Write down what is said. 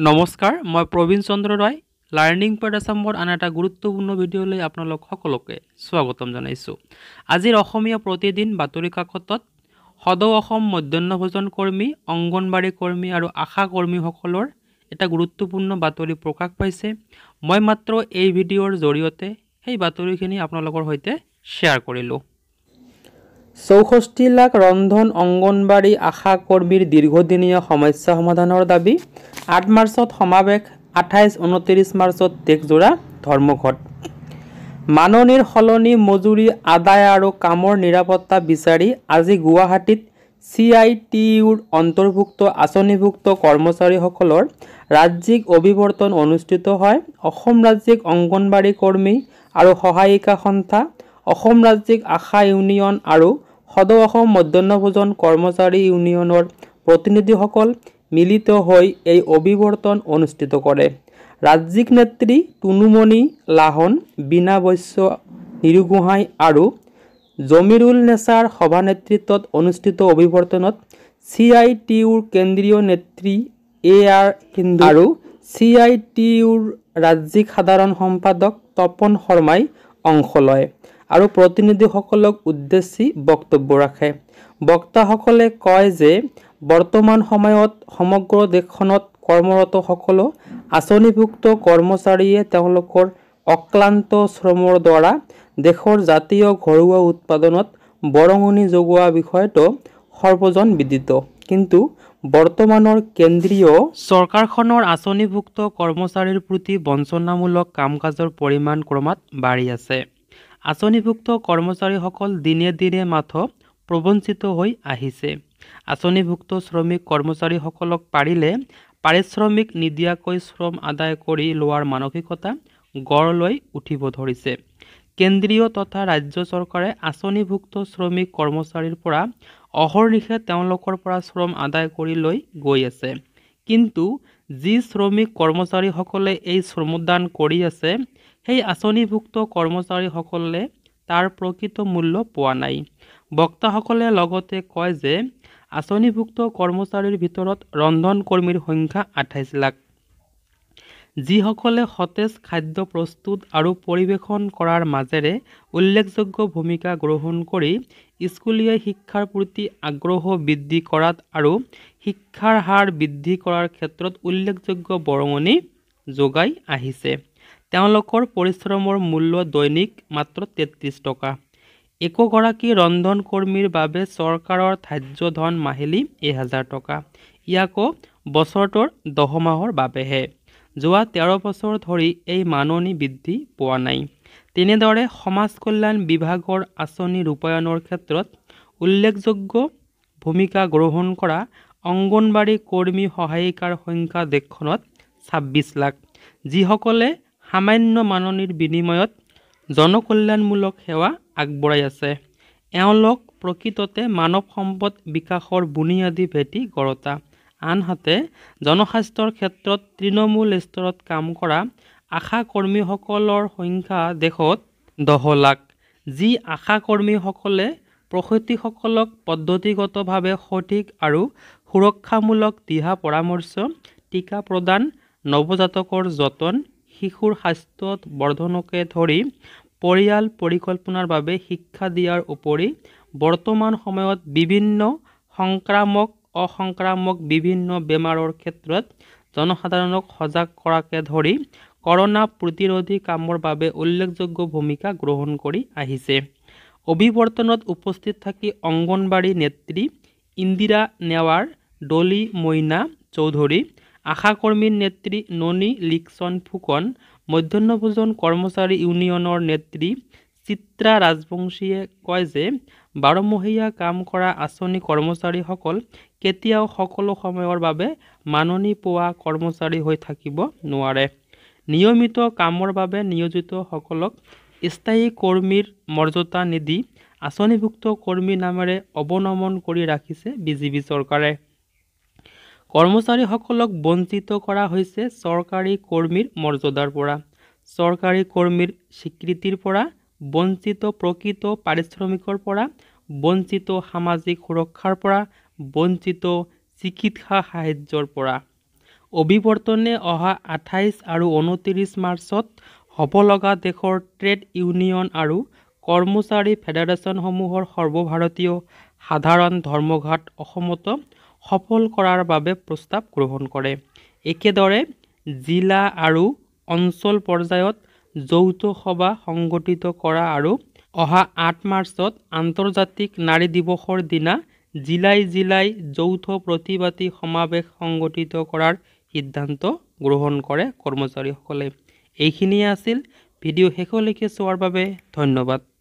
নমস্কাৰ মই প্ৰবীণ চন্দ্ৰ ৰয় learning point আছামত আন এটা গুৰুত্বপূৰ্ণ ভিডিঅ'লৈ আপোনালোক সকলোকে স্বাগতম জনাইছোঁ আজিৰ অসমীয়া প্ৰতিদিন বাতৰি কাকতত সদৌ অসম ভোজন কৰ্মী অংগনবাড়ী কৰ্মী আৰু আশা কৰ্মীসকলৰ এটা গুৰুত্বপূৰ্ণ বাতৰি প্ৰকাশ পাইছে মই মাত্ৰ এই ভিডিঅ'ৰ জৰিয়তে সেই বাতৰিখিনি আপোনালোকৰ সৈতে শ্বেয়াৰ কৰিলোঁ চৌষষ্ঠি লাখ ৰন্ধন অংগনবাড়ী আশা কৰ্মীৰ দীৰ্ঘদিনীয়া সমস্যা সমাধানৰ দাবী আঠ মাৰ্চত সমাৱেশ আঠাইছ ঊনত্ৰিছ মাৰ্চত দেশজোৰা ধৰ্মঘট মাননীৰ সলনি মজুৰি আদায় আৰু কামৰ নিৰাপত্তা বিচাৰি আজি গুৱাহাটীত চি আই টি ইউৰ অন্তৰ্ভুক্ত আঁচনিভুক্ত কৰ্মচাৰীসকলৰ ৰাজ্যিক অভিৱৰ্তন অনুষ্ঠিত হয় অসম ৰাজ্যিক অংগনবাড়ী কৰ্মী আৰু সহায়িকা সন্থা অসম ৰাজ্যিক আশা ইউনিয়ন আৰু সদৌ অসম মধ্যাহ্ন ভোজন কৰ্মচাৰী ইউনিয়নৰ প্ৰতিনিধিসকল মিলিত হৈ এই অভিৱৰ্তন অনুষ্ঠিত কৰে ৰাজ্যিক নেত্ৰী টুনুমণি লাহন বীণা বৈশ্য নিৰুগোহাঁই আৰু জমিৰুল নেচাৰ সভানেতৃত্বত অনুষ্ঠিত অভিৱৰ্তনত চি আই টি ইউৰ কেন্দ্ৰীয় নেত্ৰী এ আৰ সিন্ধু আৰু চি আই টি ইউৰ ৰাজ্যিক সাধাৰণ সম্পাদক তপন শৰ্মাই অংশ লয় আৰু প্ৰতিনিধিসকলক উদ্দেশ্যি বক্তব্য ৰাখে বক্তাসকলে কয় যে বৰ্তমান সময়ত সমগ্ৰ দেশখনত কৰ্মৰতসকলো আঁচনিভুক্ত কৰ্মচাৰীয়ে তেওঁলোকৰ অক্লান্ত শ্ৰমৰ দ্বাৰা দেশৰ জাতীয় ঘৰুৱা উৎপাদনত বৰঙণি যোগোৱা বিষয়টো সৰ্বজন বিদিত কিন্তু বৰ্তমানৰ কেন্দ্ৰীয় চৰকাৰখনৰ আঁচনিভুক্ত কৰ্মচাৰীৰ প্ৰতি বঞ্চনামূলক কাম কাজৰ পৰিমাণ ক্ৰমাৎ বাঢ়ি আছে আঁচনিভুক্ত কৰ্মচাৰীসকল দিনে দিনে মাথো প্ৰবঞ্চিত হৈ আহিছে আঁচনিভুক্ত শ্ৰমিক কৰ্মচাৰীসকলক পাৰিলে পাৰিশ্ৰমিক নিদিয়াকৈ শ্ৰম আদায় কৰি লোৱাৰ মানসিকতা গঢ় লৈ উঠিব ধৰিছে কেন্দ্ৰীয় তথা ৰাজ্য চৰকাৰে আঁচনিভুক্ত শ্ৰমিক কৰ্মচাৰীৰ পৰা অহৰ্নিশে তেওঁলোকৰ পৰা শ্ৰম আদায় কৰি লৈ গৈ আছে কিন্তু যি শ্ৰমিক কৰ্মচাৰীসকলে এই শ্ৰমদান কৰি আছে সেই আঁচনিভুক্ত কৰ্মচাৰীসকলে তাৰ প্ৰকৃত মূল্য পোৱা নাই বক্তাসকলে লগতে কয় যে আঁচনিভুক্ত কৰ্মচাৰীৰ ভিতৰত ৰন্ধনকৰ্মীৰ সংখ্যা আঠাইছ লাখ যিসকলে সতেজ খাদ্য প্ৰস্তুত আৰু পৰিৱেশন কৰাৰ মাজেৰে উল্লেখযোগ্য ভূমিকা গ্ৰহণ কৰি স্কুলীয়া শিক্ষাৰ প্ৰতি আগ্ৰহ বৃদ্ধি কৰাত আৰু শিক্ষাৰ হাৰ বৃদ্ধি কৰাৰ ক্ষেত্ৰত উল্লেখযোগ্য বৰঙণি যোগাই আহিছে তেওঁলোকৰ পৰিশ্ৰমৰ মূল্য দৈনিক মাত্ৰ তেত্ৰিছ টকা একোগৰাকী ৰন্ধন কৰ্মীৰ বাবে চৰকাৰৰ ধাৰ্য ধন মাহিলী এহেজাৰ টকা ইয়াকো বছৰটোৰ দহমাহৰ বাবেহে যোৱা তেৰ বছৰ ধৰি এই মাননি বৃদ্ধি পোৱা নাই তেনেদৰে সমাজ কল্যাণ বিভাগৰ আঁচনি ৰূপায়ণৰ ক্ষেত্ৰত উল্লেখযোগ্য ভূমিকা গ্ৰহণ কৰা অংগনবাড়ী কৰ্মী সহায়িকাৰ সংখ্যা দেশখনত ছাব্বিছ লাখ যিসকলে সামান্য মাননীৰ বিনিময়ত জনকল্যাণমূলক সেৱা আগবঢ়াই আছে এওঁলোক প্ৰকৃততে মানৱ সম্পদ বিকাশৰ বুনিয়াদী ভেটি গৰতা আনহাতে জনস্বাস্থ্যৰ ক্ষেত্ৰত তৃণমূল স্তৰত কাম কৰা আশাকৰ্মীসকলৰ সংখ্যা দেশত দহ লাখ যি আশাকৰ্মীসকলে প্ৰসূতিসকলক পদ্ধতিগতভাৱে সঠিক আৰু সুৰক্ষামূলক দিহা পৰামৰ্শ টীকা প্ৰদান নৱজাতকৰ যতন শিশুৰ স্বাস্থ্য বৰ্ধনকে ধৰি পৰিয়াল পৰিকল্পনাৰ বাবে শিক্ষা দিয়াৰ উপৰি বৰ্তমান সময়ত বিভিন্ন সংক্ৰামক অসংক্ৰামক বিভিন্ন বেমাৰৰ ক্ষেত্ৰত জনসাধাৰণক সজাগ কৰাকে ধৰি কৰোণা প্ৰতিৰোধী কামৰ বাবে উল্লেখযোগ্য ভূমিকা গ্ৰহণ কৰি আহিছে অভিৱৰ্তনত উপস্থিত থাকি অংগনবাড়ী নেত্ৰী ইন্দিৰা নেৱাৰ ডলি মইনা চৌধুৰী আশা কৰ্মীৰ নেত্ৰী ননী লিকচন ফুকন মধ্যাহ্ন ভোজন কৰ্মচাৰী ইউনিয়নৰ নেত্ৰী চিত্ৰা ৰাজবংশীয়ে কয় যে বাৰমহীয়া কাম কৰা আঁচনি কৰ্মচাৰীসকল কেতিয়াও সকলো সময়ৰ বাবে মাননি পোৱা কৰ্মচাৰী হৈ থাকিব নোৱাৰে নিয়মিত কামৰ বাবে নিয়োজিতসকলক স্থায়ী কৰ্মীৰ মৰ্যাদা নিদি আঁচনিভুক্ত কৰ্মীৰ নামেৰে অৱনমন কৰি ৰাখিছে বিজেপি চৰকাৰে কৰ্মচাৰীসকলক বঞ্চিত কৰা হৈছে চৰকাৰী কৰ্মীৰ মৰ্যাদাৰ পৰা চৰকাৰী কৰ্মীৰ স্বীকৃতিৰ পৰা বঞ্চিত প্ৰকৃত পাৰিশ্ৰমিকৰ পৰা বঞ্চিত সামাজিক সুৰক্ষাৰ পৰা বঞ্চিত চিকিৎসা সাহাৰ্যৰ পৰা অভিৱৰ্তনে অহা আঠাইছ আৰু ঊনত্ৰিছ মাৰ্চত হ'ব লগা দেশৰ ট্ৰেড ইউনিয়ন আৰু কৰ্মচাৰী ফেডাৰেশ্যনসমূহৰ সৰ্বভাৰতীয় সাধাৰণ ধৰ্মঘাট অসমত সফল কৰাৰ বাবে প্ৰস্তাৱ গ্ৰহণ কৰে একেদৰে জিলা আৰু অঞ্চল পৰ্যায়ত যৌথ সভা সংগঠিত কৰা আৰু অহা আঠ মাৰ্চত আন্তৰ্জাতিক নাৰী দিৱসৰ দিনা জিলাই জিলাই যৌথ প্ৰতিবাদী সমাৱেশ সংগঠিত কৰাৰ সিদ্ধান্ত গ্ৰহণ কৰে কৰ্মচাৰীসকলে এইখিনিয়ে আছিল ভিডিঅ' শেষলৈকে চোৱাৰ বাবে ধন্যবাদ